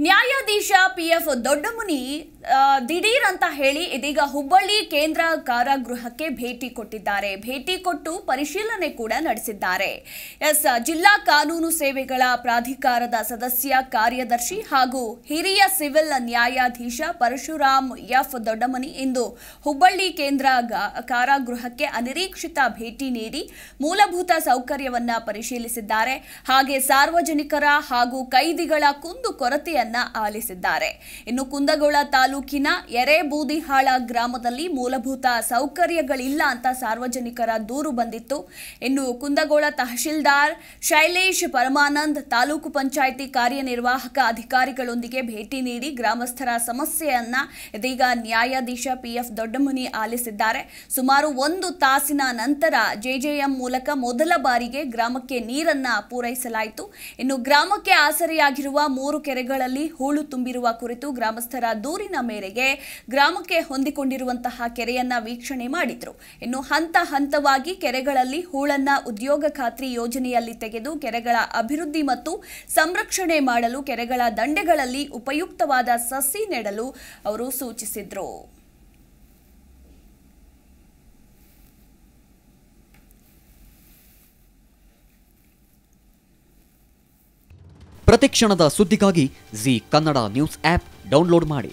न्यायाधीश P F दुनि ದಿಢೀರ್ ಅಂತ ಹೇಳಿ ಇದೀಗ ಹುಬ್ಬಳ್ಳಿ ಕೇಂದ್ರ ಕಾರಾಗೃಹಕ್ಕೆ ಭೇಟಿ ಕೊಟ್ಟಿದ್ದಾರೆ ಭೇಟಿ ಕೊಟ್ಟು ಪರಿಶೀಲನೆ ಕೂಡ ನಡೆಸಿದ್ದಾರೆ ಎಸ್ ಜಿಲ್ಲಾ ಕಾನೂನು ಸೇವೆಗಳ ಪ್ರಾಧಿಕಾರದ ಸದಸ್ಯ ಕಾರ್ಯದರ್ಶಿ ಹಾಗೂ ಹಿರಿಯ ಸಿವಿಲ್ ನ್ಯಾಯಾಧೀಶ ಪರಶುರಾಮ್ ಎಫ್ ದೊಡ್ಡಮನಿ ಇಂದು ಹುಬ್ಬಳ್ಳಿ ಕೇಂದ್ರ ಕಾರಾಗೃಹಕ್ಕೆ ಅನಿರೀಕ್ಷಿತ ಭೇಟಿ ನೀಡಿ ಮೂಲಭೂತ ಸೌಕರ್ಯವನ್ನ ಪರಿಶೀಲಿಸಿದ್ದಾರೆ ಹಾಗೆ ಸಾರ್ವಜನಿಕರ ಹಾಗೂ ಕೈದಿಗಳ ಕುಂದು ಕೊರತೆಯನ್ನ ಆಲಿಸಿದ್ದಾರೆ ಇನ್ನು ಕುಂದಗೋಳ ತಾಲೂಕು ತಾಲೂಕಿನ ಎರೆಬೂದಿಹಾಳ ಗ್ರಾಮದಲ್ಲಿ ಮೂಲಭೂತ ಸೌಕರ್ಯಗಳಿಲ್ಲ ಅಂತ ಸಾರ್ವಜನಿಕರ ದೂರು ಬಂದಿತ್ತು ಇನ್ನು ಕುಂದಗೋಳ ತಹಶೀಲ್ದಾರ್ ಶೈಲೇಶ್ ಪರಮಾನಂದ್ ತಾಲೂಕು ಪಂಚಾಯಿತಿ ಕಾರ್ಯನಿರ್ವಾಹಕ ಅಧಿಕಾರಿಗಳೊಂದಿಗೆ ಭೇಟಿ ನೀಡಿ ಗ್ರಾಮಸ್ಥರ ಸಮಸ್ಯೆಯನ್ನ ಇದೀಗ ನ್ಯಾಯಾಧೀಶ ಪಿಎಫ್ ದೊಡ್ಡಮನಿ ಆಲಿಸಿದ್ದಾರೆ ಸುಮಾರು ಒಂದು ತಾಸಿನ ನಂತರ ಜೆಜೆಎಂ ಮೂಲಕ ಮೊದಲ ಬಾರಿಗೆ ಗ್ರಾಮಕ್ಕೆ ನೀರನ್ನ ಪೂರೈಸಲಾಯಿತು ಇನ್ನು ಗ್ರಾಮಕ್ಕೆ ಆಸರೆಯಾಗಿರುವ ಮೂರು ಕೆರೆಗಳಲ್ಲಿ ಹೂಳು ತುಂಬಿರುವ ಕುರಿತು ಗ್ರಾಮಸ್ಥರ ದೂರಿನ ಮೇರೆಗೆ ಗ್ರಾಮಕ್ಕೆ ಹೊಂದಿಕೊಂಡಿರುವಂತಹ ಕೆರೆಯನ್ನ ವೀಕ್ಷಣೆ ಮಾಡಿದ್ರು ಇನ್ನು ಹಂತ ಹಂತವಾಗಿ ಕೆರೆಗಳಲ್ಲಿ ಹೂಳನ್ನ ಉದ್ಯೋಗ ಖಾತ್ರಿ ಯೋಜನೆಯಲ್ಲಿ ತೆಗೆದು ಕೆರೆಗಳ ಅಭಿವೃದ್ಧಿ ಮತ್ತು ಸಂರಕ್ಷಣೆ ಮಾಡಲು ಕೆರೆಗಳ ದಂಡೆಗಳಲ್ಲಿ ಉಪಯುಕ್ತವಾದ ಸಸಿ ನೆಡಲು ಅವರು ಸೂಚಿಸಿದ್ರು ಪ್ರತಿಕ್ಷಣದ ಸುದ್ದಿಗಾಗಿ Zee Kannada news app download ಮಾಡಿ